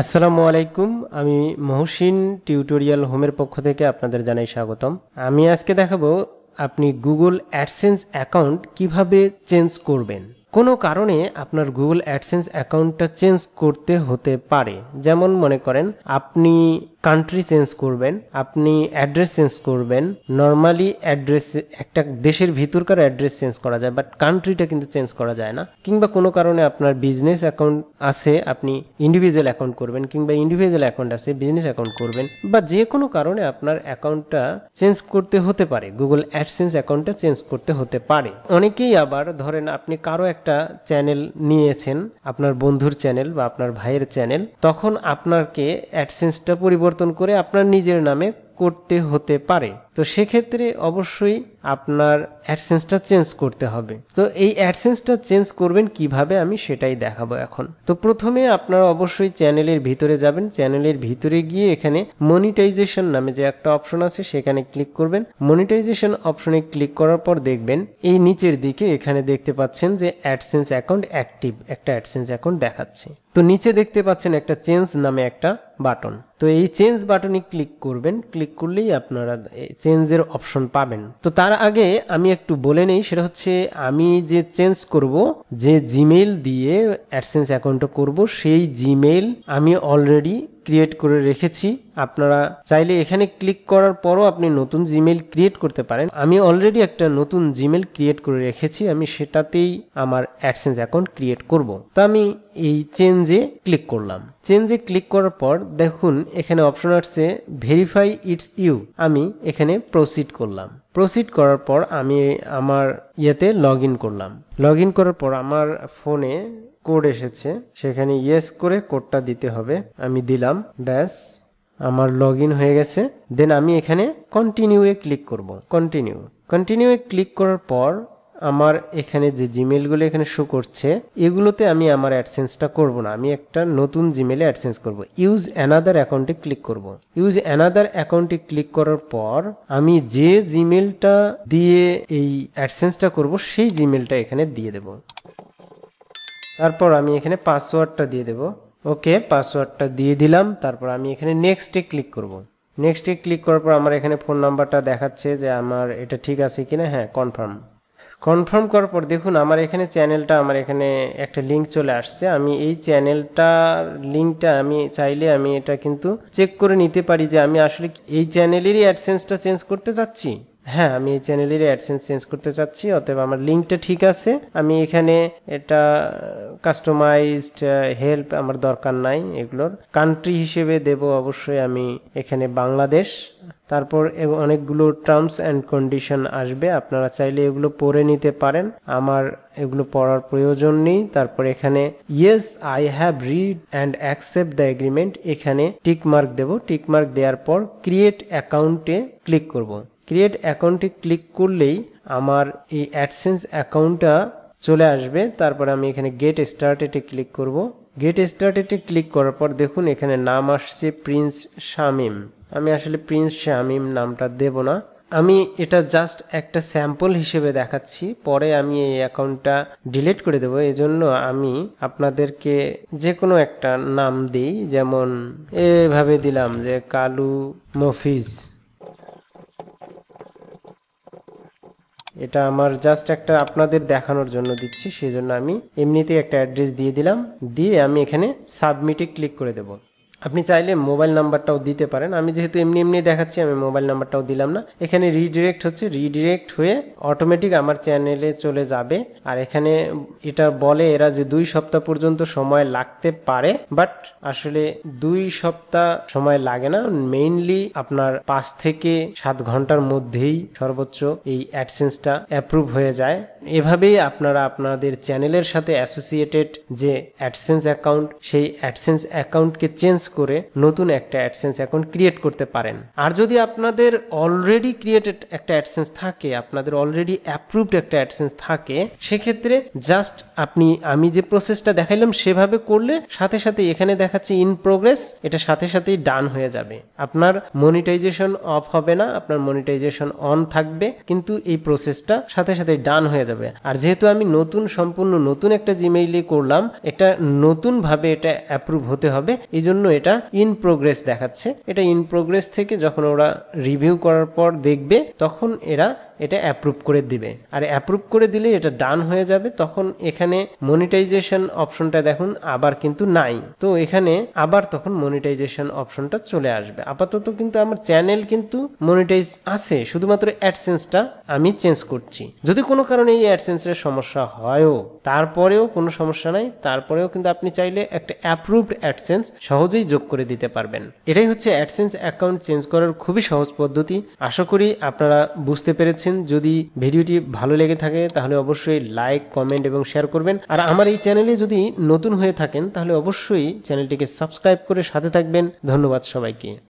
আসসালামু আলাইকুম আমি মহসিন টিউটোরিয়াল হোমের পক্ষ থেকে আপনাদের জানাই স্বাগতম আমি আজকে দেখাবো আপনি গুগল অ্যাডসেন্স অ্যাকাউন্ট কিভাবে চেঞ্জ করবেন কোনো কারণে আপনার গুগল অ্যাডসেন্স অ্যাকাউন্টটা চেঞ্জ করতে হতে পারে যেমন মনে করেন আপনি কান্ট্রি চেঞ্জ করবেন আপনি অ্যাড্রেস চেঞ্জ করবেন নর্মালি অ্যাড্রেস একটা দেশের ভিতরকার অ্যাড্রেস চেঞ্জ করা যায় বাট কান্ট্রিটা কিন্তু চেঞ্জ করা যায় না কিংবা কোনো কারণে আপনার বিজনেস অ্যাকাউন্ট আছে আপনি ইন্ডিভিজুয়াল অ্যাকাউন্ট করবেন কিংবা ইন্ডিভিজুয়াল অ্যাকাউন্ট আছে বিজনেস অ্যাকাউন্ট করবেন বা যে কোনো কারণে আপনার অ্যাকাউন্টটা চেঞ্জ করতে হতে পারে গুগল অ্যাডসেন্স অ্যাকাউন্টটা চেঞ্জ করতে হতে পারে অনেকেই আবার ধরেন আপনি কারো একটা চ্যানেল নিয়েছেন আপনার বন্ধুর চ্যানেল বা আপনার ভাইয়ের চ্যানেল তখন আপনাকে অ্যাডসেন্সটা পরিবর্তন পরিবর্তন করে আপনার নিজের নামে করতে হতে পারে তো সেক্ষেত্রে অবশ্যই আপনার অ্যাডসেন্সটা চেঞ্জ করতে হবে তো এই অ্যাডসেন্সটা চেঞ্জ করবেন কিভাবে আমি সেটাই দেখাবো এখন তো প্রথমে আপনারা অবশ্যই চ্যানেলের ভিতরে যাবেন চ্যানেলের ভিতরে গিয়ে এখানে মনিটাইজেশন নামে যে একটা অপশন আছে সেখানে ক্লিক করবেন মনিটাইজেশন অপশনে ক্লিক করার পর দেখবেন এই নিচের দিকে এখানে দেখতে পাচ্ছেন যে অ্যাডসেন্স অ্যাকাউন্ট অ্যাক্টিভ একটা অ্যাডসেন্স অ্যাকাউন্ট দেখাচ্ছে তো নিচে দেখতে পাচ্ছেন একটা চেঞ্জ নামে একটা বাটন তো এই চেঞ্জ বাটনে ক্লিক করবেন ক্লিক করলেই আপনারা চেঞ্জের অপশন পাবেন তো তার আগে আমি একটু বলে নেই সেটা হচ্ছে আমি যে চেঞ্জ করব যে জিমেল দিয়ে অ্যাডসেন্স অ্যাকাউন্টটা করব সেই জিমেইল আমি অলরেডি ক্রিয়েট করে রেখেছি আপনারা চাইলে এখানে ক্লিক করার পরও আপনি নতুন জিমেল ক্রিয়েট করতে পারেন আমি অলরেডি একটা নতুন জিমেল ক্রিয়েট করে রেখেছি আমি সেটাতেই আমার অ্যাডসেন্স অ্যাকাউন্ট ক্রিয়েট করব। তো আমি এই চেঞ্জে ক্লিক করলাম চেঞ্জে ক্লিক করার পর দেখুন এখানে অপশন আসছে ভেরিফাই ইটস ইউ আমি এখানে প্রসিড করলাম প্রসিড করার পর আমি আমার ইয়েতে লগ করলাম লগ করার পর আমার ফোনে কোড এসেছে সেখানে ইয়েস করে কোডটা দিতে হবে আমি দিলাম ব্যাস আমার লগ হয়ে গেছে দেন আমি এখানে কন্টিনিউয়ে ক্লিক করব কন্টিনিউ কন্টিনিউয়ে ক্লিক করার পর আমার এখানে যে জিমেলগুলো এখানে শো করছে এগুলোতে আমি আমার অ্যাডসেন্সটা করব না আমি একটা নতুন জিমেলে অ্যাডসেন্স করব ইউজ অ্যানাদার অ্যাকাউন্টে ক্লিক করব ইউজ অ্যানাদার অ্যাকাউন্টে ক্লিক করার পর আমি যে জিমেলটা দিয়ে এই অ্যাডসেন্সটা করব সেই জিমেলটা এখানে দিয়ে দেব তারপর আমি এখানে পাসওয়ার্ডটা দিয়ে দেব ওকে পাসওয়ার্ডটা দিয়ে দিলাম তারপর আমি এখানে নেক্সটে ক্লিক করব নেক্সটে ক্লিক করার পর আমার এখানে ফোন নাম্বারটা দেখাচ্ছে যে আমার এটা ঠিক আছে কিনা হ্যাঁ কনফার্ম কনফার্ম করার পর দেখুন আমার এখানে চ্যানেলটা আমার এখানে একটা লিঙ্ক চলে আসছে আমি এই চ্যানেলটার লিঙ্কটা আমি চাইলে আমি এটা কিন্তু চেক করে নিতে পারি যে আমি আসলে এই চ্যানেলেরই অ্যাডসেন্সটা চেঞ্জ করতে চাচ্ছি হ্যাঁ আমি এই চ্যানেলের অ্যাডসেন্স চেঞ্জ করতে চাচ্ছি অতএব আমার লিঙ্কটা ঠিক আছে আমি এখানে এটা কাস্টমাইজড হেল্প আমার দরকার নাই এগুলোর কান্ট্রি হিসেবে দেব অবশ্যই আমি এখানে বাংলাদেশ তারপর অনেকগুলো টার্মস অ্যান্ড কন্ডিশন আসবে আপনারা চাইলে এগুলো পড়ে নিতে পারেন আমার এগুলো পড়ার প্রয়োজন নেই তারপর এখানে yes I have read and accept the agreement এখানে টিকমার্ক দেব টিকমার্ক দেওয়ার পর ক্রিয়েট অ্যাকাউন্টে ক্লিক করব ক্রিয়েট অ্যাকাউন্টে ক্লিক করলেই আমার এই অ্যাডসেন্স অ্যাকাউন্টটা চলে আসবে তারপরে আমি এখানে গেট স্টার্টেডে ক্লিক করব গেট স্টার্টেডে ক্লিক করার পর দেখুন এখানে নাম আসছে প্রিন্স শামিম আমি আসলে প্রিন্স শামিম নামটা দেব না আমি এটা জাস্ট একটা স্যাম্পল হিসেবে দেখাচ্ছি পরে আমি এই অ্যাকাউন্টটা ডিলিট করে দেবো এই জন্য আমি আপনাদেরকে যে কোনো একটা নাম দিই যেমন এভাবে দিলাম যে কালু মফিজ এটা আমার জাস্ট একটা আপনাদের দেখানোর জন্য দিচ্ছি সেই জন্য আমি এমনিতেই একটা অ্যাড্রেস দিয়ে দিলাম দিয়ে আমি এখানে সাবমিটে ক্লিক করে দেবো আপনি চাইলে মোবাইল নাম্বারটাও দিতে পারেন আমি যেহেতু এমনি এমনি দেখাচ্ছি আমি মোবাইল নাম্বারটাও দিলাম না এখানে রিডিরেক্ট হচ্ছে রিডিরেক্ট হয়ে অটোমেটিক আমার চ্যানেলে চলে যাবে আর এখানে এটা বলে এরা যে দুই সপ্তাহ পর্যন্ত সময় লাগতে পারে বাট আসলে দুই সপ্তাহ সময় লাগে না মেইনলি আপনার পাঁচ থেকে সাত ঘন্টার মধ্যেই সর্বোচ্চ এই অ্যাডসেন্সটা অ্যাপ্রুভ হয়ে যায় এভাবেই আপনারা আপনাদের চ্যানেলের সাথে অ্যাসোসিয়েটেড যে অ্যাডসেন্স অ্যাকাউন্ট সেই অ্যাডসেন্স অ্যাকাউন্টকে চেঞ্জ করে নতুন একটা অ্যাডসেন্স এখন ক্রিয়েট করতে পারেন আর যদি আপনাদের অলরেডি ক্রিয়েটেড একটা অ্যাডসেন্স থাকে আপনাদের অলরেডি অ্যাপ্রুভড একটা অ্যাডসেন্স থাকে সেক্ষেত্রে জাস্ট আপনি আমি যে প্রসেসটা দেখাইলাম সেভাবে করলে সাথে সাথে এখানে দেখাচ্ছে ইন প্রোগ্রেস এটা সাথে সাথেই ডান হয়ে যাবে আপনার মনিটাইজেশন অফ হবে না আপনার মনিটাইজেশন অন থাকবে কিন্তু এই প্রসেসটা সাথে সাথে ডান হয়ে যাবে আর যেহেতু আমি নতুন সম্পূর্ণ নতুন একটা জিমেইলে করলাম এটা নতুনভাবে এটা অ্যাপ্রুভ হতে হবে এই জন্য এটা ইন প্রোগ্রেস দেখাচ্ছে এটা ইন প্রোগ্রেস থেকে যখন ওরা রিভিউ করার পর দেখবে তখন এরা এটা অ্যাপ্রুভ করে দিবে আর অ্যাপ্রুভ করে দিলে এটা ডান হয়ে যাবে তখন এখানে মনিটাইজেশন অপশনটা দেখুন আবার কিন্তু নাই তো এখানে আবার তখন মনিটাইজেশন অপশনটা চলে আসবে আপাতত কিন্তু আমার চ্যানেল কিন্তু মনিটাইজ আছে শুধুমাত্র অ্যাডসেন্সটা আমি চেঞ্জ করছি যদি কোনো কারণে এই অ্যাডসেন্সের সমস্যা হয়ও তারপরেও কোনো সমস্যা নাই তারপরেও কিন্তু আপনি চাইলে একটা অ্যাপ্রুভড অ্যাডসেন্স সহজেই যোগ করে দিতে পারবেন এটাই হচ্ছে অ্যাডসেন্স অ্যাকাউন্ট চেঞ্জ করার খুবই সহজ পদ্ধতি আশা করি আপনারা বুঝতে পেরেছেন দেখছেন যদি ভিডিওটি ভালো লেগে থাকে তাহলে অবশ্যই লাইক কমেন্ট এবং শেয়ার করবেন আর আমার এই চ্যানেলে যদি নতুন হয়ে থাকেন তাহলে অবশ্যই চ্যানেলটিকে সাবস্ক্রাইব করে সাথে থাকবেন ধন্যবাদ সবাইকে